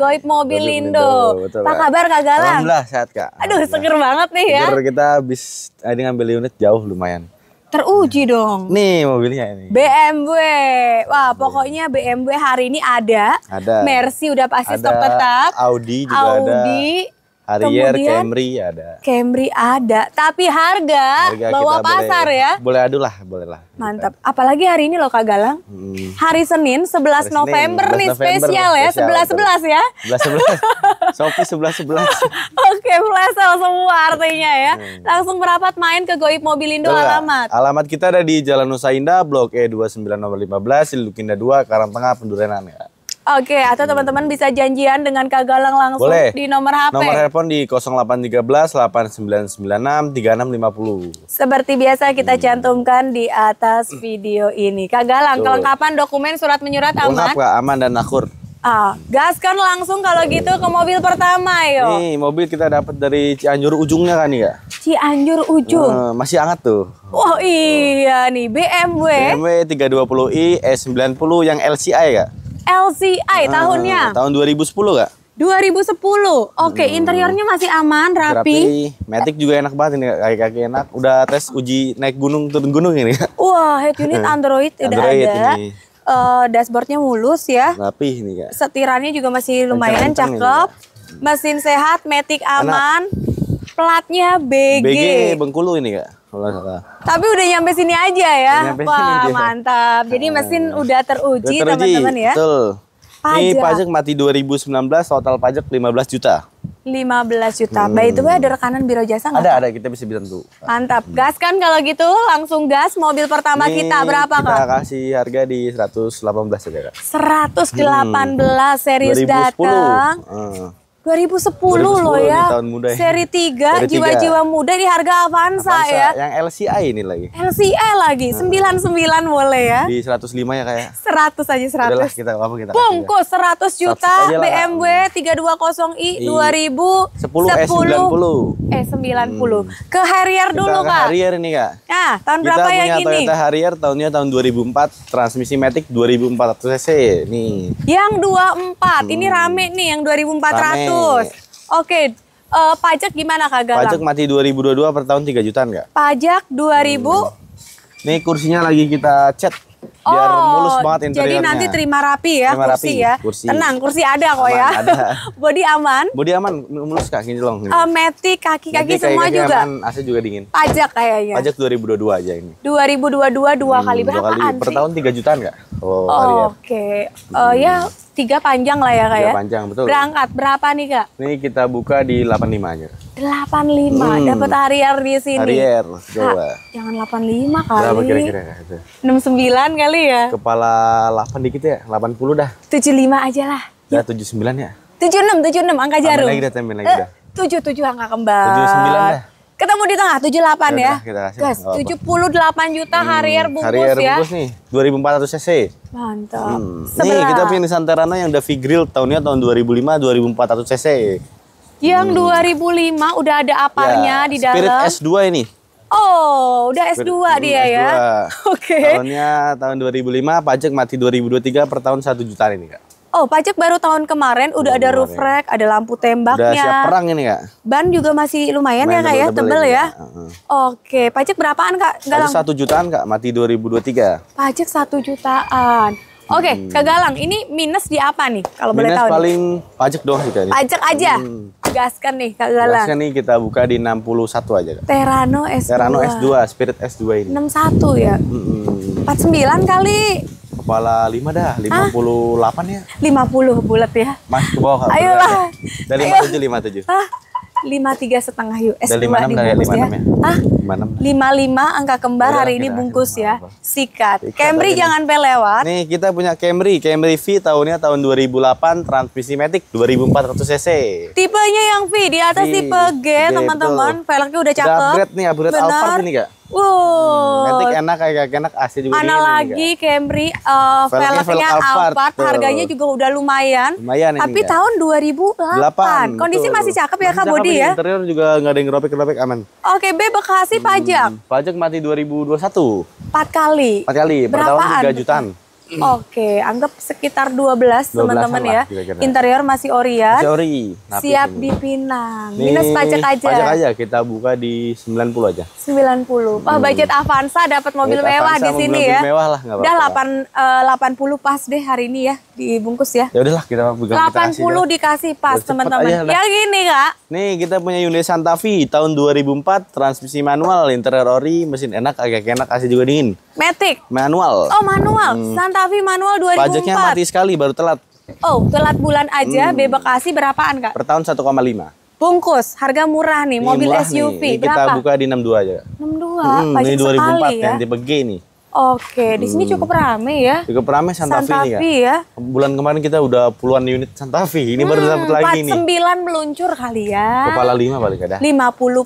Goib mobil lindo. Betul, kabar Kak Galang? Alhamdulillah sehat Kak. Aduh seger banget nih ya. Seger kita habis eh, ini ngambil unit jauh lumayan. Teruji iya. dong. Nih mobilnya ini. BMW. Wah, iya. pokoknya BMW hari ini ada. Ada. Mercy udah pasti ada, stop tetap. Audi juga Audi, ada. Harrier, Kemudian, Camry ada. Camry ada, tapi harga, harga bawa pasar boleh, ya. Boleh adu lah, boleh lah. Mantap. Kita. Apalagi hari ini loh Kak Galang. Hmm. Hari Senin 11 hari Senin, November 11 nih November, spesial ya, spesial, 11 11 ya. 11 11. Shopee 11 11. Oke, flash sale semua artinya ya. Hmm. Langsung merapat main ke Goib Mobilindo Belah. alamat. Alamat kita ada di Jalan Nusa Indah, Blok E29 nomor 15, Silukinda 2, Karangtengah, Pendurenan ya. Oke, okay, atau teman-teman bisa janjian dengan Kak Galang langsung Boleh. di nomor HP. Nomor telepon di 0813 8996 3650. Seperti biasa kita hmm. cantumkan di atas hmm. video ini. Kak Galang, kelengkapan dokumen surat menyurat aman? Lengkap Kak, aman dan akur. Ah, gaskan langsung kalau gitu ke mobil pertama yo. Nih, mobil kita dapat dari Cianjur ujungnya kan ya? Cianjur ujung. Uh, masih hangat tuh. Oh iya nih BMW. BMW 320i S90 yang LCI ya? LCI ah, tahunnya? Tahun 2010 gak? 2010. Oke, okay, hmm. interiornya masih aman, rapi. Rapi. Matic juga enak banget ini, kaki-kaki enak. Udah tes uji naik gunung, turun gunung ini. Wah, head unit Android tidak ada. Ini. Uh, dashboardnya mulus ya. Rapi ini kak. Setirannya juga masih lumayan Kencang cakep. Ini, Mesin sehat, Matic aman. Enak. Platnya BG. BG Bengkulu ini kak. Salah, salah. Tapi udah nyampe sini aja ya. Nyampe Wah, mantap. Jadi eh, mesin udah teruji teman-teman ya. Betul. Pajak. Ini pajak mati 2019 total pajak 15 juta. 15 juta. Hmm. By the hmm. ada rekanan biro jasa enggak? Ada, ada. Kita bisa bilang tuh. Mantap. Hmm. Gas kan kalau gitu langsung gas mobil pertama Ini kita. Berapa kita Kak? Kita kasih harga di 118 aja Kak. 118 hmm. serius datang. Hmm. 2010, 2010 loh ya. Tahun muda ya. Seri 3 jiwa-jiwa muda di harga Avanza, Avanza ya. Yang LCI ini lagi. LCI lagi. Hmm. 99 boleh ya. Di 105 ya kayak. 100 ya? aja 100. Udahlah kita apa kita. Bungkus 100 juta 100 BMW 320i 2000 10, eh, E90. Eh 90. Hmm. Ke Harrier kita dulu, ke Kak. Harrier ini, Kak. Nah, tahun kita berapa yang ini? Kita punya Harrier tahunnya tahun 2004, transmisi Matic 2400 cc nih. Yang 24, hmm. ini rame nih yang 2400. Rame. Oke, uh, pajak gimana Kak Galang? Pajak mati 2022 per tahun 3 jutaan nggak? Pajak 2000 hmm. Nih kursinya lagi kita cat biar oh, mulus banget interiornya. Jadi nanti terima rapi ya terima kursi rapi, ya. Kursi. Tenang, kursi ada kok aman, ya. Ada. Body aman. Body aman, mulus kak, gini dong. Eh, metik Uh, kaki-kaki semua kaki juga. Aman, AC juga dingin. Pajak kayaknya. Pajak 2022 aja ini. 2022 dua hmm, kali berapaan sih? Per tahun 3 jutaan kak. Oh, oh oke. Okay. Uh, eh, hmm. ya tiga panjang lah ya kak tiga ya. panjang, betul. Berangkat berapa nih kak? Ini kita buka di 85 aja. 85, hmm. dapat harier di sini. Harier, coba. Ha, jangan 85 kali. Berapa kira-kira? 69 kali ya? Kepala 8 dikit ya, 80 dah. 75 aja lah. Ya, 79 ya? 76, 76 angka jarum. Tambah lagi dah, tambah lagi dah. Eh, 77 angka kembar. 79 dah. Ketemu di tengah 78 ya. ya. Kita kasih, Guys, 78 juta hmm, harier bungkus harier ya. bungkus nih, 2400 cc. Mantap. Hmm. Nih, kita punya Santerana yang Davi Grill tahunnya tahun 2005 2400 cc. Yang 2005 hmm. udah ada aparnya ya, di dalam. Spirit S2 ini. Oh, udah S2 Spirit, dia S2. ya. Oke. Okay. Tahunnya tahun 2005, pajak mati 2023 per tahun 1 juta ini, Kak. Oh, pajak baru tahun kemarin udah, udah ada roof rack, ada lampu tembaknya. Udah siap perang ini, Kak. Ban juga masih lumayan, Main ya, ya? ya, Kak ya, tebel ya. Uh -huh. Oke, pajak berapaan, Kak? Galang. Satu jutaan, Kak, mati 2023. Pajak satu jutaan. Oke, okay, hmm. Galang, ini minus di apa nih kalau boleh tahu? Minus paling nih? pajak doang sih kayaknya. Pajak aja. Hmm. Gaskan nih Kak Galang. Gaskan nih kita buka di 61 aja Kak. Terano S2. Terano S2, Spirit S2 ini. 61 ya. Hmm. 49 kali. Kepala 5 dah, 58 Hah? ya. 50 bulat ya. Mas ke bawah. Ayolah. Dari 57 57. Hah? lima tiga setengah yuk US dua dibungkus ya. Ah, lima lima angka kembar hari ini bungkus ya. Sikat. Camry jangan pelewat lewat. Nih kita punya Camry, Camry V tahunnya tahun 2008, transmisi matic 2400 cc. Tipenya yang V di atas tipe G, teman-teman. Velgnya udah cakep. Udah nih, upgrade Alphard ini, Kak. Wow. Hmm, Matic enak kayak enak AC juga. Mana lagi juga. Camry uh, eh, velgnya, velgnya Alphard, Alphard harganya juga udah lumayan. Lumayan Tapi juga. tahun 2008. 8, Kondisi betul. masih cakep ya Kak Bodi ya. Interior juga enggak ada yang robek-robek aman. Oke, B Bekasi pajak. hmm, pajak. Pajak mati 2021. 4 kali. 4 kali, per tahun 3 jutaan. Mm. Oke, anggap sekitar 12 teman-teman ya. Kira -kira. Interior masih Orian. Masih ori. siap ini. dipinang. Nih, Minus pajak aja. Pajak aja kita buka di 90 aja. 90. Wah, hmm. budget Avanza dapat mobil budget mewah di sini mobil ya. mewah lah gak Udah 8 uh, 80 pas deh hari ini ya dibungkus ya. Ya udahlah kita pegang 80 kita kasih dikasih pas teman-teman. Ya gini, Kak. Nih, kita punya Hyundai Santa Fe tahun 2004 transmisi manual, interior ori, mesin enak, agak enak, AC juga dingin. Matic. Manual. Oh, manual. Hmm. Santa Fe manual 2004. Pajaknya mati sekali baru telat. Oh, telat bulan aja hmm. B Bekasi berapaan, Kak? Per tahun 1,5. Bungkus, harga murah nih, ini mobil murah SUV. Nih. Ini Berapa? kita buka di 62 aja. 62. Hmm, Pajak ini 2004 sekali, ya. yang tipe G nih. Oke, di sini hmm. cukup rame ya. Cukup rame Santa, Santa Fe ini ya. ya. Bulan kemarin kita udah puluhan unit Santa Fe, ini hmm, baru dapat lagi nih. 49 meluncur kali ya. Kepala 5 balik ada. 50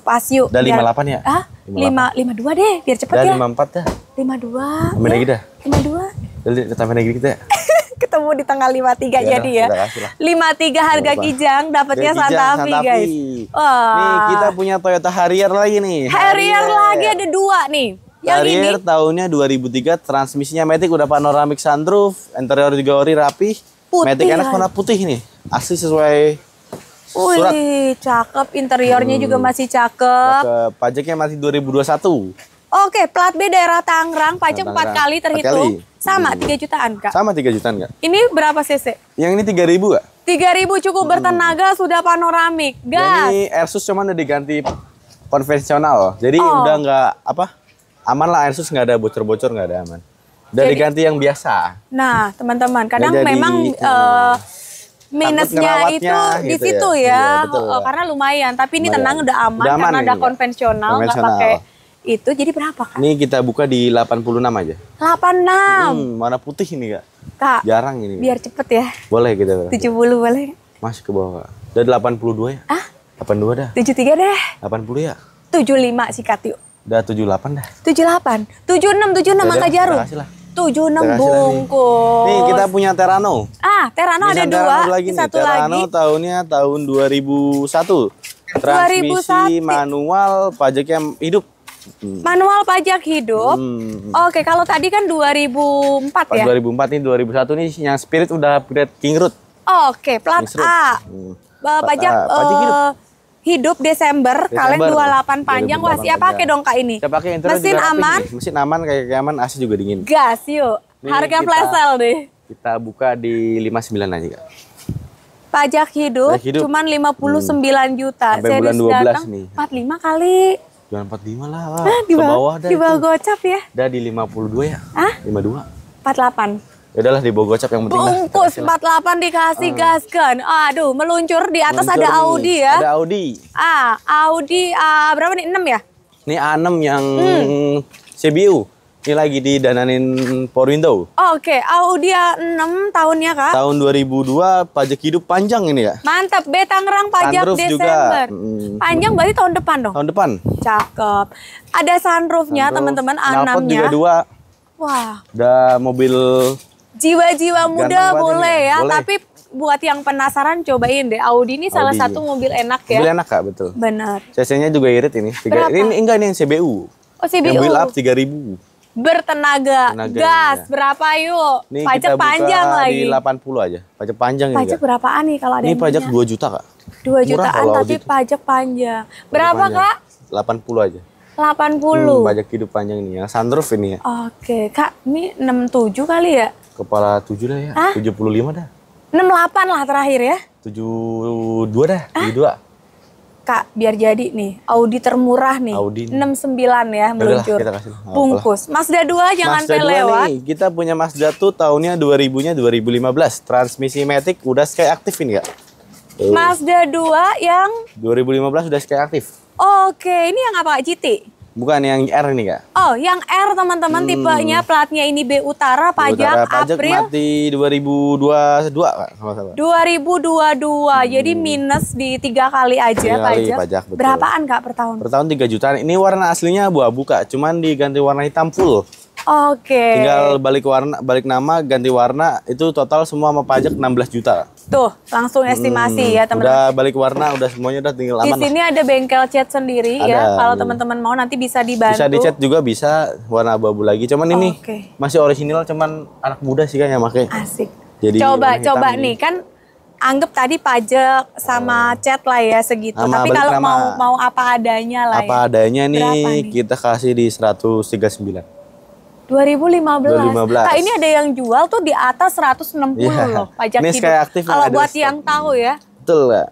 pas yuk. Udah 58 ya? Hah? lima lima dua deh biar cepet Dan ya lima empat dah lima dua lima lagi dah iya, lima dua jadi main lagi kita ya? ketemu di tanggal tiga iya ya, jadi ya. Lima tiga harga Lupa. Kijang dapatnya Santa Fe guys. Wah. Nih kita punya Toyota Harrier lagi nih. Harrier, Harrier. lagi ada dua nih. Yang Harrier ini. tahunnya 2003 transmisinya Matic udah panoramik sunroof, interior juga ori rapi. Putih. Matic enak warna putih nih. Asli sesuai Wih, cakep. Interiornya hmm. juga masih cakep. Masa pajaknya masih 2021. Oke, plat B daerah Tangerang, pajak empat kali terhitung. Kali. Sama, hmm. tiga jutaan, Kak. Sama tiga jutaan, Kak. Ini berapa cc? Yang ini tiga ribu, Kak. Tiga ribu cukup hmm. bertenaga, sudah panoramik. Gas. ini Airsus cuma udah diganti konvensional. Jadi oh. udah nggak, apa, aman lah Airsus nggak ada bocor-bocor, nggak ada aman. Udah jadi, diganti yang biasa. Nah, teman-teman, kadang jadi, memang... Uh, minusnya itu gitu di ya. situ ya, ya. Iya, oh, oh, karena lumayan tapi ini lumayan. tenang udah aman, udah aman karena ada ya. konvensional nggak pakai itu jadi berapa kak? Ini kita buka di 86 aja. 86. Hmm, mana putih ini kak. Kak. Jarang ini. Biar cepet ya. Boleh kita. 70 boleh. masih ke bawah kak. Udah 82 ya? Ah? 82 dah. 73 deh. 80 ya? 75 sih kak Udah 78 dah. 78. 76 76 Udah, angka jarum. kasih lah. Tujuh enam bungkus. Nih kita punya Terano. Ah, Terano Nissan ada dua. Terano lagi nih. Satu Terano lagi. tahunnya tahun 2001. Transmisi 2001. manual, pajaknya hidup. Hmm. Manual pajak hidup. Hmm. Oke, kalau tadi kan 2004 Pas ya. 2004 nih 2001 nih yang Spirit udah upgrade King Root. Oke, plat A. Hmm. Plat pajak A. pajak hidup eh, hidup Desember, Desember kalian 28 panjang. Wah, siapa pakai dong Kak ini? Siapa pakai intro Mesin aman. Nih. Mesin aman kayak aman, AC juga dingin. Gas yuk. Ini Harga kita, flash sale deh. Kita buka di 59 aja, Kak. Pajak hidup, Pajak hidup. cuman 59 hmm. juta. Sampai Serius bulan 12 datang, nih. 45 kali. Jangan 45 lah. lah. Nah, di bawah, bawah dah. Di bawah gocap ya. Udah di 52 ya. Hah? 52. 48 udahlah di gocap yang penting Bungkus lah, 48 dikasih uh. Hmm. gaskan. Aduh, meluncur di atas meluncur ada nih. Audi ya. Ada Audi. Ah, Audi ah, berapa nih? 6 ya? Ini A6 yang hmm. CBU. Ini lagi dananin power window. Oke, okay. Audi A6 tahunnya Kak? Tahun 2002, pajak hidup panjang ini ya. Mantap, B Tangerang pajak sunroof Desember. Juga. Hmm. Panjang berarti tahun depan dong? Tahun depan. Cakep. Ada sunroofnya sunroof. teman-teman A6-nya. juga dua. Wah. Ada mobil jiwa-jiwa muda boleh ya, boleh. tapi buat yang penasaran cobain deh Audi ini Audi. salah satu mobil enak ya. Mobil enak Kak, betul. Benar. CC-nya juga irit ini. Tiga, Berapa? Ini enggak ini yang CBU. Oh, CBU. Yang wheel up 3000 bertenaga. Tenaga, Gas ya. berapa yuk? Ini pajak kita buka panjang lagi. Di 80 aja. Pajak panjang pajak ini. Pajak berapaan nih kalau ada Ini pajak punya? 2 juta, Kak. 2 jutaan tapi pajak panjang. Berapa, pajak panjang. Kak? 80 aja. 80. Hmm, banyak hidup panjang nih ya. Sunroof ini ya. Oke, Kak, ini 67 kali ya? Kepala 7 dah ya. Hah? 75 dah. 68 lah terakhir ya. 72 dah, Hah? 72. Kak, biar jadi nih, Audi termurah nih. Audi. 69 ya, ya meluncur. Kita kasih. Apalah. Bungkus. Mazda 2 jangan Mazda 2 lewat. Nih, kita punya Mazda tuh tahunnya 2000-nya 2015. Transmisi Matic udah sky aktif ini, Kak. Mazda 2 yang 2015 udah sky aktif. Oke, ini yang apa Kak Citi? Bukan yang R ini, Kak. Oh, yang R teman-teman hmm. tipenya platnya ini B Utara pajak, Utara, pajak April mati 2022 Kak sama sama. 2022. Hmm. Jadi minus di tiga kali aja tiga pajak. Kali pajak betul. Berapaan Kak per tahun? Per tahun 3 jutaan. Ini warna aslinya abu-abu Kak, cuman diganti warna hitam full. Oke. Okay. Tinggal balik warna, balik nama, ganti warna itu total semua sama pajak 16 juta. Tuh, langsung estimasi hmm, ya teman-teman. Udah balik warna, udah semuanya udah tinggal aman. Di sini lah. ada bengkel cat sendiri ya, ada, ya. Kalau teman-teman mau nanti bisa dibantu. Bisa dicat juga bisa warna abu-abu lagi. Cuman ini okay. masih orisinal cuman anak muda sih kan yang pakai. Asik. Jadi coba coba nih kan anggap tadi pajak sama hmm. cat lah ya segitu. Sama Tapi kalau mau mau apa adanya lah. Apa ya. adanya nih, nih kita kasih di 139. 2015. 2015. Kak ini ada yang jual tuh di atas 160 yeah. Iya, loh pajak ini hidup. aktif Kalau buat stop. yang tahu ya. Betul lah.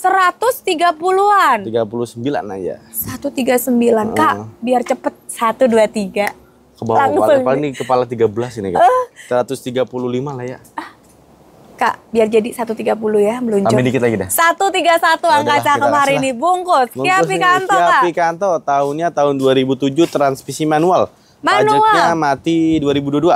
130-an. 39 aja. 139. Uh. Kak, biar cepet 123. Ke bawah Langsung. kepala, ini kepala 13 ini, Kak. Eh. Uh. 135 lah ya. Uh. Kak, biar jadi 130 ya, meluncur. Amin dikit lagi dah. 131 oh, angka cakep hari ini. Bungkus, Bungkus Kia Picanto, Kak. Kia Picanto, tahunnya tahun 2007 transmisi manual. Manual. Pajaknya mati 2022.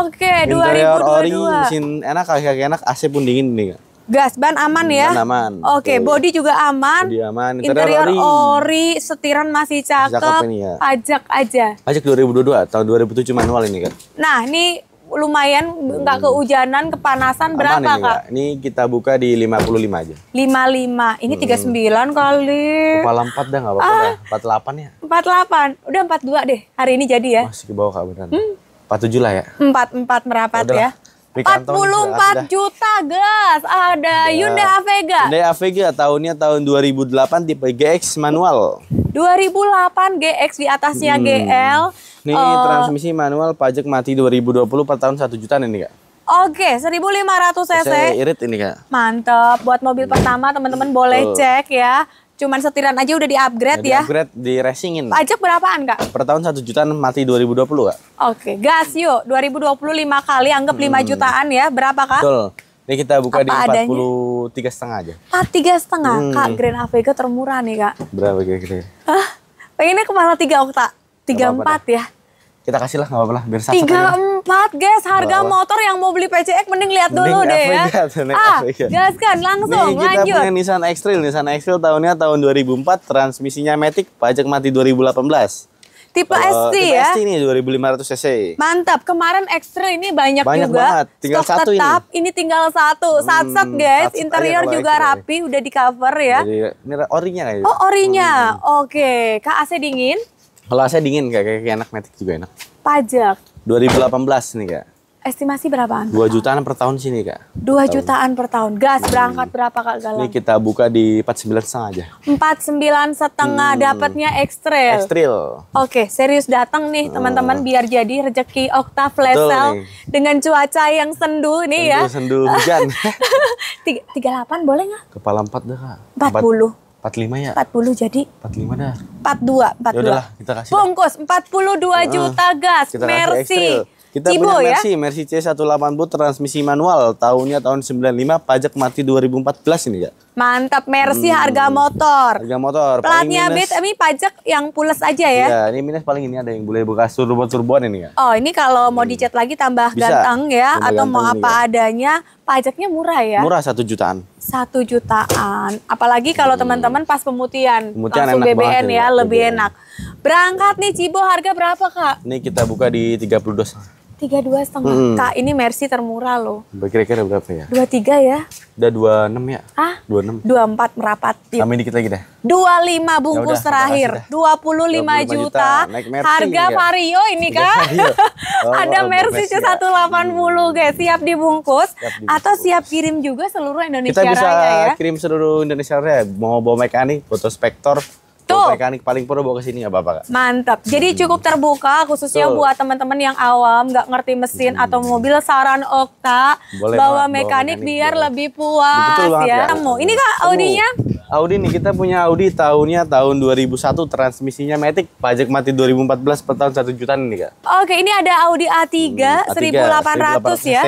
Oke, Interior 2022. ori, mesin enak, kaki-kaki enak, AC pun dingin nih. Gas ban aman ya? Ban aman. Oke, okay, body juga aman. Body aman. Interior, Interior ori. ori, setiran masih cakep. Masih cakep ini ya. Pajak aja. Pajak 2022, tahun 2007 manual ini kan. Nah, ini lumayan nggak hmm. kehujanan, kepanasan Aman berapa ini, kak? Ini kita buka di 55 aja. 55, ini hmm. 39 kali. Kepala 4 dah nggak apa-apa ah, 48 ya. 48, udah 42 deh hari ini jadi ya. Masih ke bawah kak beneran. Hmm. 47 lah ya. 44 merapat Yaudah. ya. 44 juta gas ada ya. Hyundai Avega. Hyundai Avega tahunnya tahun 2008 tipe GX manual. 2008 GX di atasnya hmm. GL ini uh, eh, transmisi manual pajak mati 2020 per tahun 1 jutaan ini, Kak. Oke, okay, 1500 cc. irit ini, Kak. Mantep. Buat mobil hmm. pertama teman-teman boleh uh. cek ya. Cuman setiran aja udah di-upgrade ya. Di-upgrade, di racingin. Pajak berapaan, Kak? Per tahun 1 jutaan mati 2020, Kak. Oke, okay. gas yuk. 2025 kali anggap 5 hmm. jutaan ya. Berapa, Kak? Betul. Ini kita buka Apa di tiga setengah aja. Ah, tiga setengah? Hmm. Kak, Grand Avega termurah nih, Kak. Berapa kira-kira? Pengennya kepala 3 okta. 34 ya kita kasih lah nggak apa-apa lah biar satu tiga empat guys harga -apa. motor yang mau beli PCX mending lihat dulu mending deh ya ah jelaskan kan langsung nih, kita lanjut punya Nissan X-Trail Nissan X-Trail tahunnya tahun 2004 transmisinya matic pajak mati 2018 Tipe uh, ST tipe ya? ST ini 2500 cc. Mantap. Kemarin ekstra ini banyak, banyak juga. Banget. Tinggal Stok satu tetap, ini. ini tinggal satu. Hmm, Sat-sat guys. sat Interior juga rapi, udah di cover ya. Jadi, ini orinya kayaknya. Oh, gitu. orinya. Hmm. Oke. Okay. Kak AC dingin? Kalau saya dingin kayak, kayak enak metik juga enak. Pajak. 2018 nih kak. Estimasi berapaan? Dua jutaan per tahun sini kak. Dua jutaan per tahun. Gas hmm. berangkat berapa kak Galang? Ini kita buka di 49 setengah aja. 49 setengah hmm. dapatnya ekstril. Ekstril. Oke, serius datang nih hmm. teman-teman hmm. biar jadi rejeki Okta Flesel dengan cuaca yang sendu nih sendu, ya. Sendu hujan. 38 boleh nggak? Kepala 4 deh kak. 40. 40 empat lima ya? empat puluh jadi? empat lima dah. empat 42. empat ya kita kasih. empat puluh dua ah, juta gas. Kita kita Cibo, punya Mercy, ya? Mercy C180 transmisi manual, tahunnya tahun 95, pajak mati 2014 ini ya. Mantap, Mercy hmm. harga motor. Harga motor. Platnya B, tapi pajak yang pules aja ya. Iya, ini minus paling ini ada yang boleh bekas turbo-turboan ini ya. Oh, ini kalau mau hmm. dicat lagi tambah Bisa. ganteng ya, tambah atau ganteng mau apa ya. adanya, pajaknya murah ya? Murah satu jutaan. Satu jutaan. Apalagi kalau hmm. teman-teman pas pemutihan, pemutihan langsung enak BBN ya, ya, lebih BBN. enak. Berangkat nih Cibo, harga berapa kak? Ini kita buka di 32 tiga dua setengah kak ini Mercy termurah loh kira-kira berapa ya dua tiga ya udah dua enam ya ah dua enam dua empat merapat tambahin dikit lagi deh dua lima ya bungkus terakhir dua puluh lima juta, juta. harga ya. vario ini kak oh, ada oh, Mercy ya. C satu delapan puluh hmm. guys siap dibungkus, atau siap kirim juga seluruh Indonesia kita bisa raya, ya? kirim seluruh Indonesia raya mau bawa mekanik foto spektor Tuh. Mekanik paling pro bawa ke sini nggak apa-apa kak. Mantap. Jadi hmm. cukup terbuka khususnya Tuh. buat teman-teman yang awam nggak ngerti mesin hmm. atau mobil saran Okta Boleh bawa, mekanik, bawa mekanik biar bawa. lebih puas Betul banget, ya. Temu. Ini kak Audinya? Audi nih kita punya Audi tahunnya tahun 2001 transmisinya Matic pajak mati 2014 per tahun 1 jutaan nih kak. Oke ini ada Audi A3, hmm, A3 1800, 1800 ya.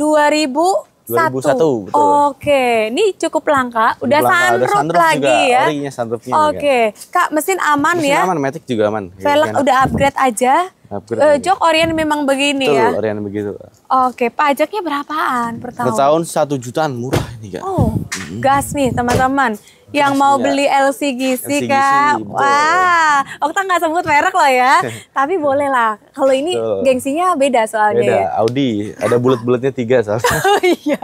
2000 2001 Satu. okay. Oke, ini cukup langka. Udah sunroof, lagi ya. Oh, iya, Oke, okay. Kak mesin aman mesin ya. aman, Matic juga aman. Iya, Velg ya, udah upgrade aja. Upgrade uh, Jok Orient memang begini betul, ya. Orient begitu. Oke, pajaknya berapaan per tahun? Per tahun satu jutaan murah ini kak. Oh, hmm. gas nih teman-teman yang mau ya. beli LC Gizi kak. Wah, Okta nggak sebut merek loh ya. Tapi boleh lah. Kalau ini Betul. gengsinya beda soalnya. Beda. Ya? Audi ada bulat-bulatnya tiga soalnya. oh iya.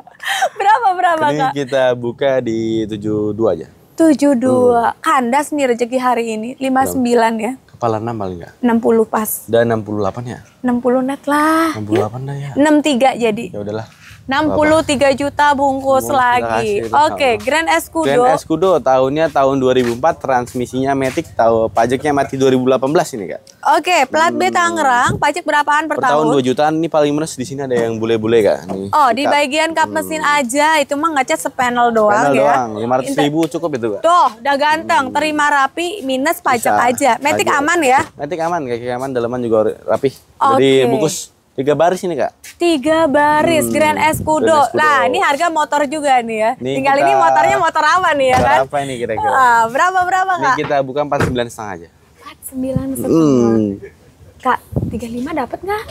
Berapa berapa ini kak? Ini kita buka di 72 aja. 72. Hmm. Kandas nih rezeki hari ini. 59 ya kepala 6 paling enggak? 60 pas. Dan 68 ya? 60 net lah. 68 dah ya. 63 jadi. Ya udahlah. 63 juta bungkus, bungkus lagi. Oke, okay, Grand Escudo. Grand Escudo tahunnya tahun 2004, transmisinya Matic, tahu pajaknya mati 2018 ini, Kak. Oke, okay, plat B hmm. Tangerang, pajak berapaan per, per tahun? tahun 2 jutaan. Ini paling minus di sini ada yang bule-bule, Kak. Nih, oh, di bagian kap hmm. mesin hmm. aja itu mah ngecat sepanel doang Panel ya. doang, 500 ribu cukup itu, Kak. Tuh, udah ganteng, hmm. terima rapi minus pajak Bisa. aja. Matic pajak. aman ya? Matic aman, kaki aman, dalaman juga rapi. Okay. Jadi bungkus Tiga baris ini kak? Tiga baris hmm, Grand Escudo. Kudo. Nah ini harga motor juga nih ya. Nih Tinggal kita, ini motornya motor apa nih ya kan? Apa ini kira-kira? Uh, berapa berapa kak? Ini kita buka empat sembilan setengah aja. Empat sembilan setengah. Hmm. Kak tiga lima dapat nggak?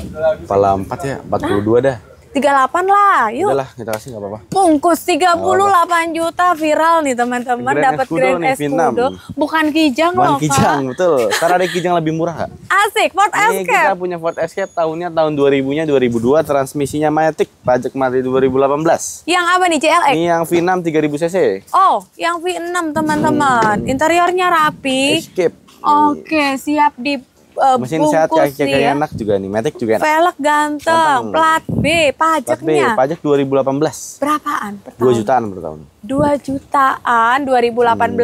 Kepala empat ya empat puluh dua dah. 38 lah, yuk. Udah lah, kita kasih nggak apa-apa. Bungkus 38 puluh delapan juta viral nih teman-teman dapat Grand S Kudo. Bukan Kijang Bukan loh, Kijang, Pak. betul. Karena ada Kijang lebih murah, Kak. Asik, Ford Escape. Ini kita punya Ford Escape tahunnya tahun 2000-nya 2002, transmisinya Matic, pajak mati 2018. Yang apa nih, CLX? Ini yang V6 3000 cc. Oh, yang V6 teman-teman. Hmm. Interiornya rapi. Escape. Oke, okay, siap di uh, mesin bungkus sehat kayak kayak ya. enak juga nih metik juga enak velg ganteng, plat B pajaknya plat B pajak 2018 berapaan per tahun? 2 jutaan per tahun 2 jutaan 2018 hmm.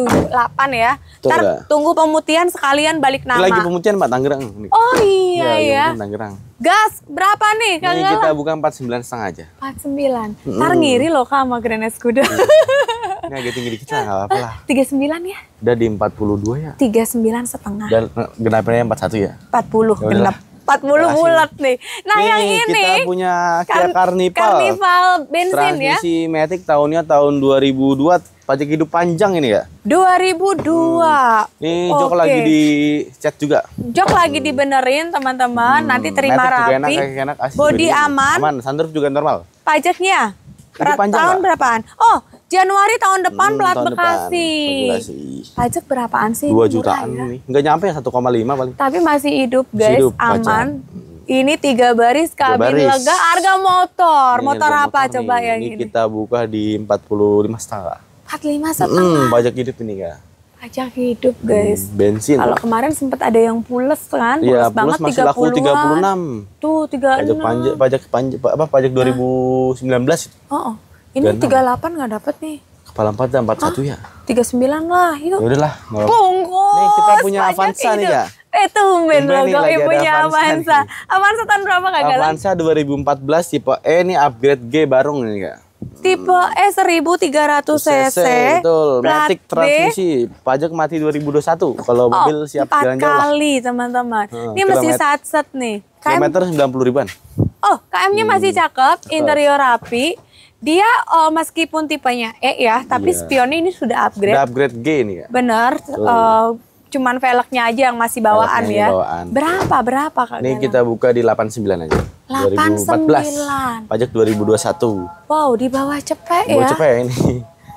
678 ya Ntar tunggu pemutihan sekalian balik nama lagi pemutihan Pak Tangerang oh iya ya, iya, iya. Tangerang gas berapa nih Kang Ini kita buka 49 setengah aja 49 Ntar hmm. ngiri loh Kak sama Grand Escudo hmm naiknya agak tinggi dikit lah, apa lah. 39 ya? Udah di 42 ya? 39 setengah. Dan eh, genapnya 41 ya? 40 ya genap. 40 Masih. bulat nih. Nah nih, yang ini kita punya Kia kan- Carnival. Carnival bensin ya. Transmisi ya. Transisi Matic tahunnya tahun 2002. Pajak hidup panjang ini ya. 2002. Hmm. Nih okay. jok lagi cek juga. Jok hmm. lagi dibenerin teman-teman. Hmm. Nanti terima Matic rapi. Enak, enak, enak. Body aman. Aman. Sunroof juga normal. Pajaknya. Hidup panjang tahun gak? berapaan? Oh, Januari tahun depan hmm, plat tahun Bekasi. Depan, Pajak berapaan sih? 2 jutaan ya? nih. Enggak nyampe 1,5 paling. Tapi masih hidup guys, masih hidup, aman. Pajak. Hmm. Ini tiga baris kabin baris. lega harga motor. Ini motor apa motor coba nih. yang ini? Ini kita buka di 45 setengah. 45 hmm, setengah. Hmm, pajak hidup ini enggak? Pajak hidup, hmm, guys. Hmm, bensin. Kalau kemarin sempat ada yang pules kan? Iya, pules, banget masih 30 laku 36. Tuh, 36. Pajak panjak pajak panjak apa pajak 2019 itu. Oh, oh. Ini tiga 38 nggak dapat nih. Kepala 4 dan 41 satu ya. 39 lah itu. Ya udahlah. Bungkus. Nih kita punya Avanza nih ya. Eh tumben loh kok punya Avanza. Avanza tahun berapa enggak galak? Avanza 2014 tipe E ini upgrade G baru nih enggak? Tipe E 1300 cc, betul. Matic transmisi, pajak mati 2021. Kalau oh, mobil oh, siap jalan jalan kali teman-teman. Hmm, ini masih saat-set nih. Kilometer 90 ribuan. Oh, KM-nya masih hmm. cakep, interior rapi dia uh, meskipun tipenya E ya, tapi yeah. spionnya ini sudah upgrade. Sudah upgrade G ini ya. Bener. Oh. Uh, cuman velgnya aja yang masih bawaan ya. Bawaan. Berapa berapa Kak? Ini kita buka di 89 aja. 89. sembilan. Pajak 2021. Wow, di bawah cepet ya. Bawah ya, ya ini.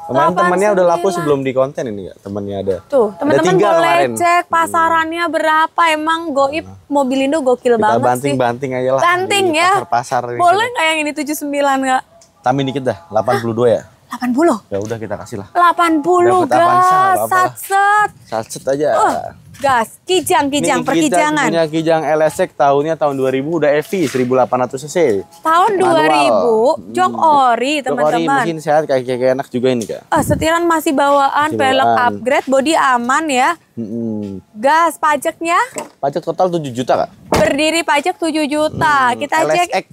teman temannya udah laku sebelum di konten ini ya, temannya ada. Tuh, teman-teman boleh kemarin. cek hmm. pasarannya berapa. Emang goib nah. Mobilindo gokil Kita banget banting, sih. Banting-banting aja lah. Banting ya. Pasar-pasar. Boleh nggak yang ini 79 nggak? Tambahin dikit dah, 82 ya. 80? Ya udah kita kasih lah. 80 gas, satset. Satset aja. Uh, gas, kijang, kijang, Nih, perkijangan. Ini punya kijang LSX tahunnya tahun 2000 udah EV 1800 cc. Tahun Manual. 2000 hmm. jok ori teman-teman. Jok ori mesin sehat kayak kayak enak juga ini kak. Uh, setiran masih bawaan, pelek upgrade, body aman ya. Hmm. Gas, pajaknya? Pajak total 7 juta kak. Berdiri pajak 7 juta. Hmm, kita LSX. cek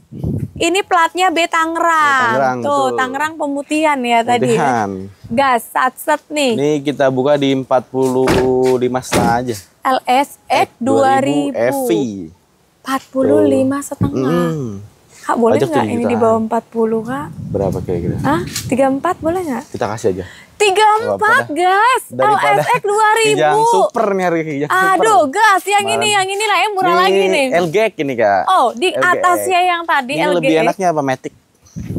ini platnya B Tangerang. Oh, Tangerang tuh, tuh. Tangerang Pemutihan ya Pemutihan. tadi. Pemutihan. Gas, satset nih. Ini kita buka di 45 setengah aja. LSX 2000. 2000 FI. 45 setengah. Mm. Kak, boleh nggak ini di bawah 40, Kak? Berapa kira-kira? Gitu? Hah? 34 boleh nggak? Kita kasih aja. Tiga empat guys, LSX dua ribu. super nih hari ini. Aduh, super. gas yang Man. ini yang ini lah yang murah lagi nih. LG e ini kak. Oh, di LGX. E atasnya yang tadi ini LGX. E lebih enaknya apa Matic?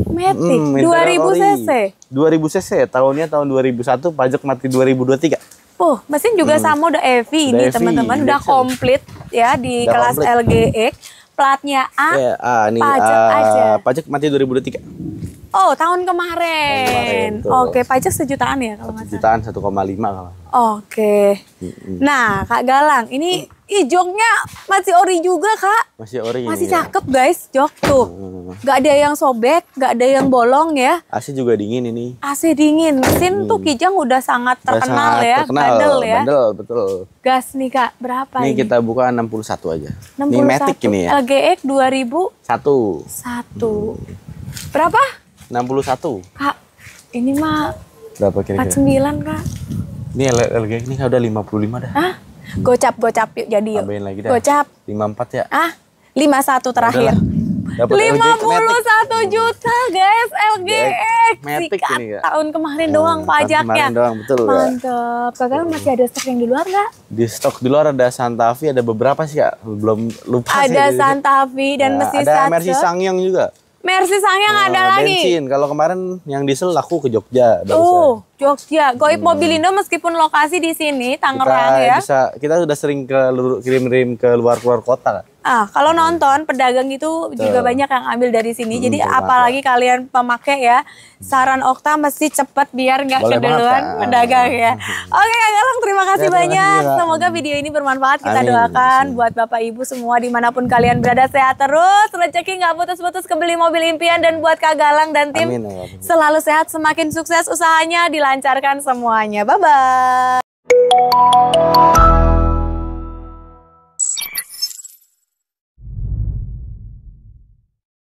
Matic hmm, ribu cc. dua ribu cc, tahunnya tahun dua ribu satu pajak mati dua dua ribu tiga Oh, mesin juga hmm. sama udah EV ini teman-teman udah komplit ya di udah kelas komplit. LGX. Platnya A, yeah, A nih, pajak A, aja. Pajak mati 2023. Oh, tahun kemarin. kemarin Oke, okay, pajak sejutaan ya kalau nggak Sejutaan 1,5 kalau. Oke. Okay. Nah, Kak Galang, ini ih joknya masih ori juga, Kak. Masih ori. Masih iya. cakep, ya. guys, jok tuh. Nggak ada yang sobek, nggak ada yang bolong ya. AC juga dingin ini. AC dingin. Mesin hmm. tuh Kijang udah sangat terkenal udah sangat ya, terkenal, bandel ya. Bandel, betul. Gas nih, Kak, berapa ini? Ini kita buka 61 aja. 61. Ini Matic ini ya. LGX eh, 2000 satu. Satu. Hmm. Berapa? 61. Kak, ini mah berapa kira-kira? 49, Kak. Ini LG ini udah 55 dah. Hah? gocap gocap yuk jadi yuk. Tambahin lagi dah. Gocap. 54 ya. Ah, 51 terakhir. Dapat 51 juta guys LG eh, Matic ini ya. tahun kemarin hmm, doang pajaknya. Kemarin doang betul. Ya. Mantap. Kakak hmm. masih ada stok yang di luar enggak? Di stok di luar ada Santa Fe ada beberapa sih kak. Belum lupa. Ada sih, ya, Ada Santa Fe dan nah, mesin Ada Mercy Sangyang juga. Mercy Sangnya nggak ah, ada lagi. Bensin. Kalau kemarin yang diesel laku ke Jogja. Oh, Jogja. Goip hmm. Mobilindo meskipun lokasi di sini Tangerang kita ya. Bisa, kita sudah sering ke kirim-kirim ke luar-luar kota. Kan? Ah, kalau hmm. nonton pedagang itu Tuh. juga banyak yang ambil dari sini. Hmm, Jadi apalagi kalian pemakai ya, hmm. saran Okta mesti cepat biar nggak keduluan pedagang ya. Hmm. Oke, okay, Galang terima ya, kasih terima banyak. Kasih, Semoga video ini bermanfaat. Kita Amin. doakan buat Bapak Ibu semua dimanapun kalian berada sehat terus, rezeki nggak putus-putus kebeli mobil impian dan buat Kak Galang dan tim Amin, selalu sehat, semakin sukses usahanya, dilancarkan semuanya. Bye bye.